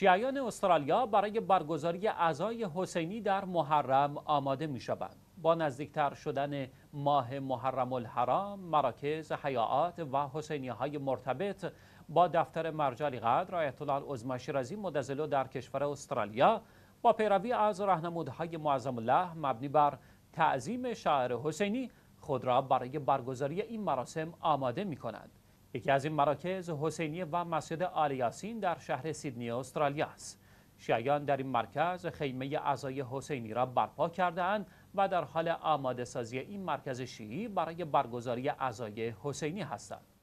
شیعیان استرالیا برای برگزاری اعضای حسینی در محرم آماده می شوند. با نزدیکتر شدن ماه محرم الحرام، مراکز، حیاعات و حسینی های مرتبط با دفتر مرجالی قدر آیت الله العظما شیرازی مدزلو در کشور استرالیا با پیروی از راهنمودهای معظم الله مبنی بر تعظیم شاعر حسینی خود را برای برگزاری این مراسم آماده می کند. یکی از این مراکز حسینی و مسجد آلیاسین در شهر سیدنی استرالیا است. شیعیان در این مرکز خیمه اعضای حسینی را برپا کردهاند و در حال آماده سازی این مرکز شیعی برای برگزاری اعضای حسینی هستند.